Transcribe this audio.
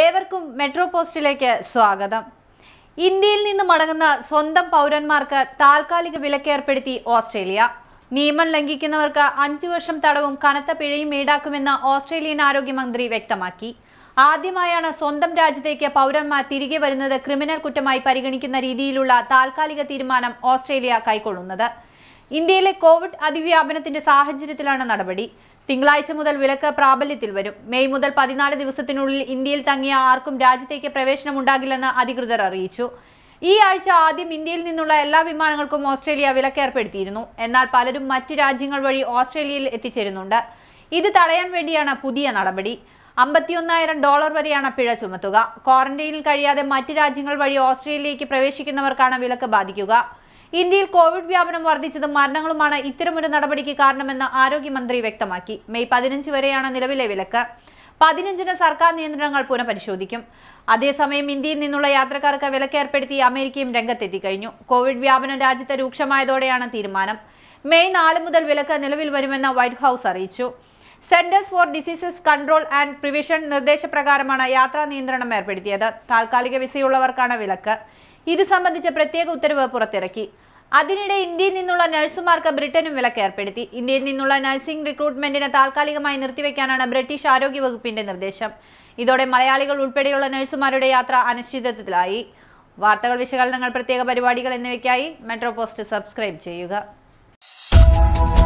ഏവർക്കും മെട്രോ പോസ്റ്റിലേക്ക് സ്വാഗതം ഇന്ത്യയിൽ നിന്ന് മടങ്ങുന്ന സ്വന്തം പൗരന്മാർക്ക് താൽക്കാലിക വിലക്കേർപ്പെടുത്തി ഓസ്ട്രേലിയ നിയമം ലംഘിക്കുന്നവർക്ക് അഞ്ചു വർഷം തടവും കനത്ത പിഴയും ഈടാക്കുമെന്ന് ഓസ്ട്രേലിയൻ ആരോഗ്യമന്ത്രി വ്യക്തമാക്കി ആദ്യമായാണ് സ്വന്തം രാജ്യത്തേക്ക് പൗരന്മാർ തിരികെ വരുന്നത് ക്രിമിനൽ കുറ്റമായി പരിഗണിക്കുന്ന രീതിയിലുള്ള താൽക്കാലിക തീരുമാനം ഓസ്ട്രേലിയ കൈക്കൊള്ളുന്നത് ഇന്ത്യയിലെ കോവിഡ് അതിവ്യാപനത്തിന്റെ സാഹചര്യത്തിലാണ് നടപടി തിങ്കളാഴ്ച മുതൽ വിലക്ക് പ്രാബല്യത്തിൽ വരും മെയ് മുതൽ പതിനാല് ദിവസത്തിനുള്ളിൽ ഇന്ത്യയിൽ തങ്ങിയ ആർക്കും രാജ്യത്തേക്ക് ഉണ്ടാകില്ലെന്ന് അധികൃതർ അറിയിച്ചു ഈ ആഴ്ച ആദ്യം ഇന്ത്യയിൽ നിന്നുള്ള എല്ലാ വിമാനങ്ങൾക്കും ഓസ്ട്രേലിയ വിലക്കേർപ്പെടുത്തിയിരുന്നു എന്നാൽ പലരും മറ്റു രാജ്യങ്ങൾ വഴി ഓസ്ട്രേലിയയിൽ എത്തിച്ചേരുന്നുണ്ട് ഇത് തടയാൻ വേണ്ടിയാണ് പുതിയ നടപടി അമ്പത്തിയൊന്നായിരം ഡോളർ വരെയാണ് പിഴ ചുമത്തുക ക്വാറന്റൈനിൽ കഴിയാതെ മറ്റ് രാജ്യങ്ങൾ വഴി ഓസ്ട്രേലിയയിലേക്ക് പ്രവേശിക്കുന്നവർക്കാണ് വിലക്ക് ബാധിക്കുക ഇന്ത്യയിൽ കോവിഡ് വ്യാപനം വർദ്ധിച്ചത് മരണങ്ങളുമാണ് ഇത്തരമൊരു നടപടിക്ക് കാരണമെന്ന് ആരോഗ്യമന്ത്രി വ്യക്തമാക്കി മെയ് പതിനഞ്ച് വരെയാണ് നിലവിലെ വിലക്ക് പതിനഞ്ചിന് സർക്കാർ നിയന്ത്രണങ്ങൾ പുനഃപരിശോധിക്കും അതേസമയം ഇന്ത്യയിൽ നിന്നുള്ള യാത്രക്കാർക്ക് വിലക്കേർപ്പെടുത്തി അമേരിക്കയും രംഗത്തെത്തി കഴിഞ്ഞു കോവിഡ് വ്യാപനം രാജ്യത്ത് രൂക്ഷമായതോടെയാണ് തീരുമാനം മെയ് നാല് മുതൽ വിലക്ക് നിലവിൽ വരുമെന്ന് വൈറ്റ് ഹൌസ് അറിയിച്ചു Centers for Diseases Control and Prevention നിർദ്ദേശപ്രകാരമാണ് യാത്രാ നിയന്ത്രണം ഏർപ്പെടുത്തിയത് താൽക്കാലിക വിസയുള്ളവർക്കാണ് വിലക്ക് ഇത് സംബന്ധിച്ച പ്രത്യേക ഉത്തരവ് പുറത്തിറക്കി അതിനിടെ ഇന്ത്യയിൽ നിന്നുള്ള നഴ്സുമാർക്ക് ബ്രിട്ടനും വിലക്കേർപ്പെടുത്തി ഇന്ത്യയിൽ നിന്നുള്ള നഴ്സിംഗ് റിക്രൂട്ട്മെന്റിനെ താൽക്കാലികമായി നിർത്തിവെക്കാനാണ് ബ്രിട്ടീഷ് ആരോഗ്യ വകുപ്പിന്റെ നിർദ്ദേശം ഇതോടെ മലയാളികൾ ഉൾപ്പെടെയുള്ള നഴ്സുമാരുടെ യാത്ര അനിശ്ചിതത്വത്തിലായി വാർത്തകൾ വിശകലനങ്ങൾ പ്രത്യേക പരിപാടികൾ എന്നിവയ്ക്കായി മെട്രോ പോസ്റ്റ് സബ്സ്ക്രൈബ് ചെയ്യുക